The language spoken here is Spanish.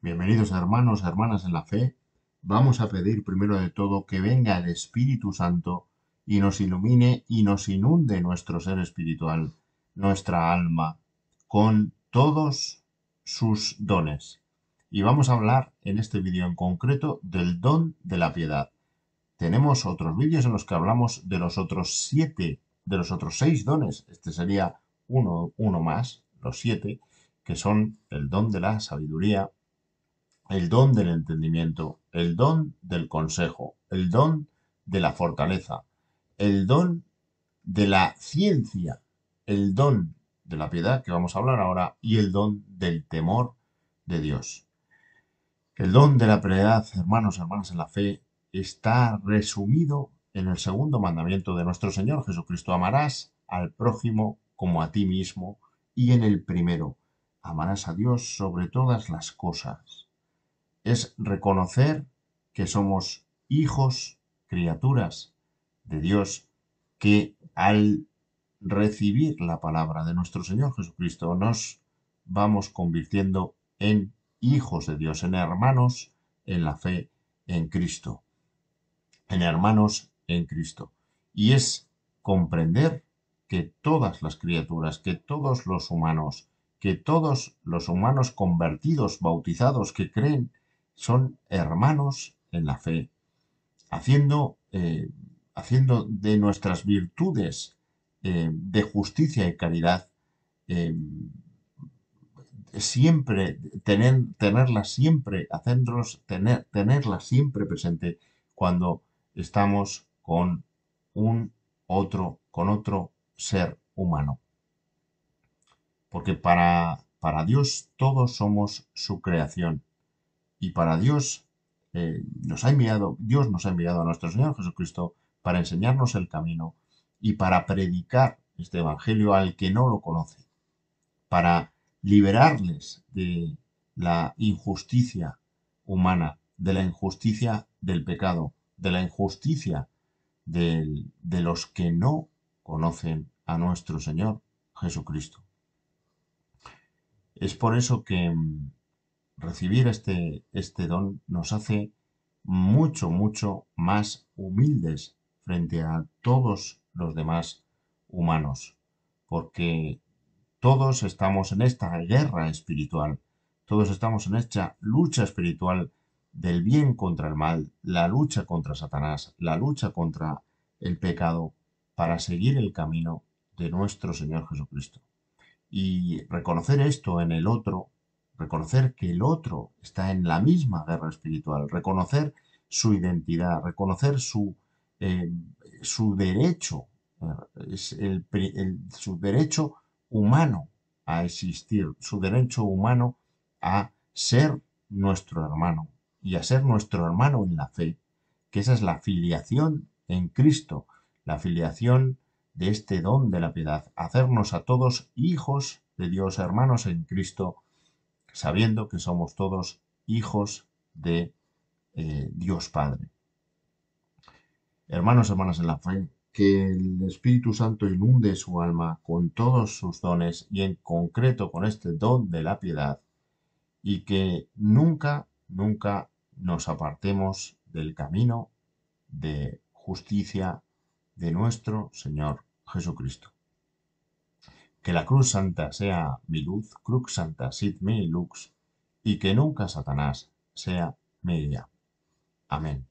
Bienvenidos hermanos, hermanas en la fe. Vamos a pedir primero de todo que venga el Espíritu Santo y nos ilumine y nos inunde nuestro ser espiritual, nuestra alma, con todos sus dones. Y vamos a hablar en este vídeo en concreto del don de la piedad. Tenemos otros vídeos en los que hablamos de los otros siete, de los otros seis dones. Este sería uno, uno más, los siete, que son el don de la sabiduría, el don del entendimiento, el don del consejo, el don de la fortaleza, el don de la ciencia, el don de la piedad, que vamos a hablar ahora, y el don del temor de Dios. El don de la piedad, hermanos, hermanas en la fe, está resumido en el segundo mandamiento de nuestro Señor Jesucristo. Amarás al prójimo como a ti mismo y en el primero. Amarás a Dios sobre todas las cosas es reconocer que somos hijos, criaturas de Dios, que al recibir la palabra de nuestro Señor Jesucristo nos vamos convirtiendo en hijos de Dios, en hermanos en la fe en Cristo, en hermanos en Cristo. Y es comprender que todas las criaturas, que todos los humanos, que todos los humanos convertidos, bautizados, que creen son hermanos en la fe, haciendo, eh, haciendo de nuestras virtudes eh, de justicia y caridad, eh, siempre, tener, tenerlas siempre, hacernos, tener, tenerlas siempre presente cuando estamos con un otro, con otro ser humano. Porque para, para Dios todos somos su creación y para Dios eh, nos ha enviado, Dios nos ha enviado a nuestro Señor Jesucristo para enseñarnos el camino y para predicar este Evangelio al que no lo conoce, para liberarles de la injusticia humana, de la injusticia del pecado, de la injusticia de los que no conocen a nuestro Señor Jesucristo. Es por eso que mm, recibir este, este don nos hace mucho, mucho más humildes frente a todos los demás humanos, porque todos estamos en esta guerra espiritual, todos estamos en esta lucha espiritual del bien contra el mal, la lucha contra Satanás, la lucha contra el pecado, para seguir el camino de nuestro Señor Jesucristo. Y reconocer esto en el otro reconocer que el otro está en la misma guerra espiritual, reconocer su identidad, reconocer su, eh, su derecho, eh, es su derecho humano a existir, su derecho humano a ser nuestro hermano y a ser nuestro hermano en la fe, que esa es la filiación en Cristo, la filiación de este don de la piedad, hacernos a todos hijos de Dios, hermanos en Cristo, sabiendo que somos todos hijos de eh, Dios Padre. Hermanos, hermanas en la fe, que el Espíritu Santo inunde su alma con todos sus dones y en concreto con este don de la piedad y que nunca, nunca nos apartemos del camino de justicia de nuestro Señor Jesucristo que la cruz santa sea mi luz, crux santa sit mi lux, y que nunca Satanás sea mi Amén.